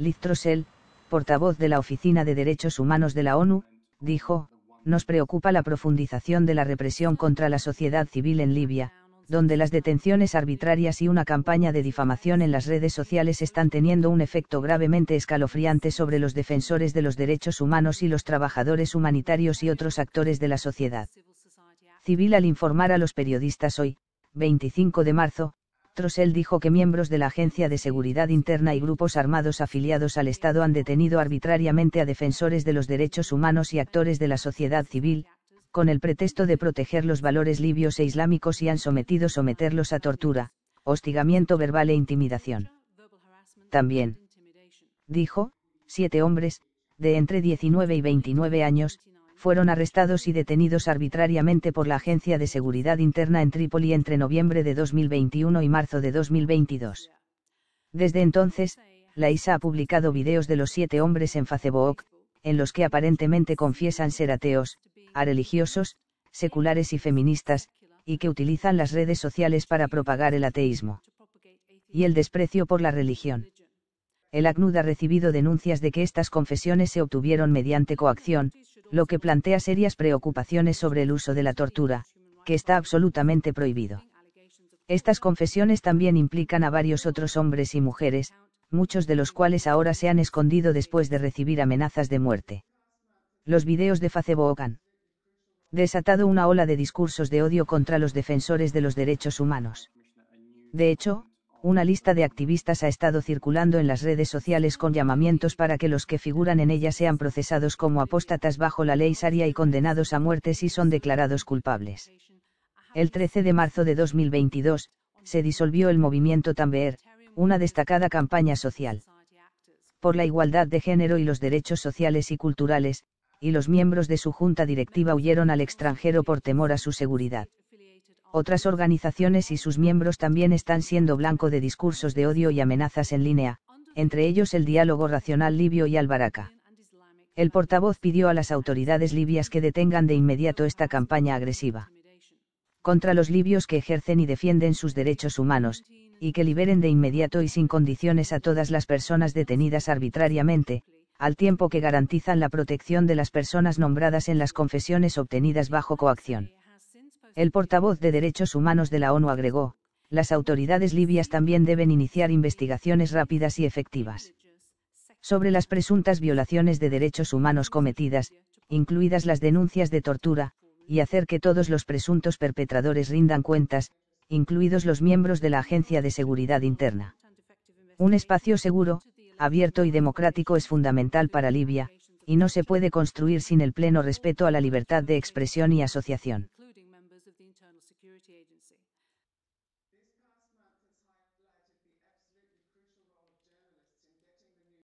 Liz portavoz de la Oficina de Derechos Humanos de la ONU, dijo, nos preocupa la profundización de la represión contra la sociedad civil en Libia, donde las detenciones arbitrarias y una campaña de difamación en las redes sociales están teniendo un efecto gravemente escalofriante sobre los defensores de los derechos humanos y los trabajadores humanitarios y otros actores de la sociedad civil al informar a los periodistas hoy, 25 de marzo, Trosel dijo que miembros de la Agencia de Seguridad Interna y grupos armados afiliados al Estado han detenido arbitrariamente a defensores de los derechos humanos y actores de la sociedad civil, con el pretexto de proteger los valores libios e islámicos y han sometido someterlos a tortura, hostigamiento verbal e intimidación. También, dijo, siete hombres, de entre 19 y 29 años, fueron arrestados y detenidos arbitrariamente por la Agencia de Seguridad Interna en Trípoli entre noviembre de 2021 y marzo de 2022. Desde entonces, la ISA ha publicado videos de los siete hombres en Facebook, en los que aparentemente confiesan ser ateos, a religiosos, seculares y feministas, y que utilizan las redes sociales para propagar el ateísmo y el desprecio por la religión. El ACNUD ha recibido denuncias de que estas confesiones se obtuvieron mediante coacción, lo que plantea serias preocupaciones sobre el uso de la tortura, que está absolutamente prohibido. Estas confesiones también implican a varios otros hombres y mujeres, muchos de los cuales ahora se han escondido después de recibir amenazas de muerte. Los videos de Facebook han desatado una ola de discursos de odio contra los defensores de los derechos humanos. De hecho, una lista de activistas ha estado circulando en las redes sociales con llamamientos para que los que figuran en ella sean procesados como apóstatas bajo la ley Saria y condenados a muerte si son declarados culpables. El 13 de marzo de 2022, se disolvió el movimiento Tambeer, una destacada campaña social por la igualdad de género y los derechos sociales y culturales, y los miembros de su junta directiva huyeron al extranjero por temor a su seguridad otras organizaciones y sus miembros también están siendo blanco de discursos de odio y amenazas en línea, entre ellos el diálogo racional libio y albaraca. El portavoz pidió a las autoridades libias que detengan de inmediato esta campaña agresiva contra los libios que ejercen y defienden sus derechos humanos, y que liberen de inmediato y sin condiciones a todas las personas detenidas arbitrariamente, al tiempo que garantizan la protección de las personas nombradas en las confesiones obtenidas bajo coacción. El portavoz de Derechos Humanos de la ONU agregó, las autoridades libias también deben iniciar investigaciones rápidas y efectivas sobre las presuntas violaciones de derechos humanos cometidas, incluidas las denuncias de tortura, y hacer que todos los presuntos perpetradores rindan cuentas, incluidos los miembros de la Agencia de Seguridad Interna. Un espacio seguro, abierto y democrático es fundamental para Libia, y no se puede construir sin el pleno respeto a la libertad de expresión y asociación.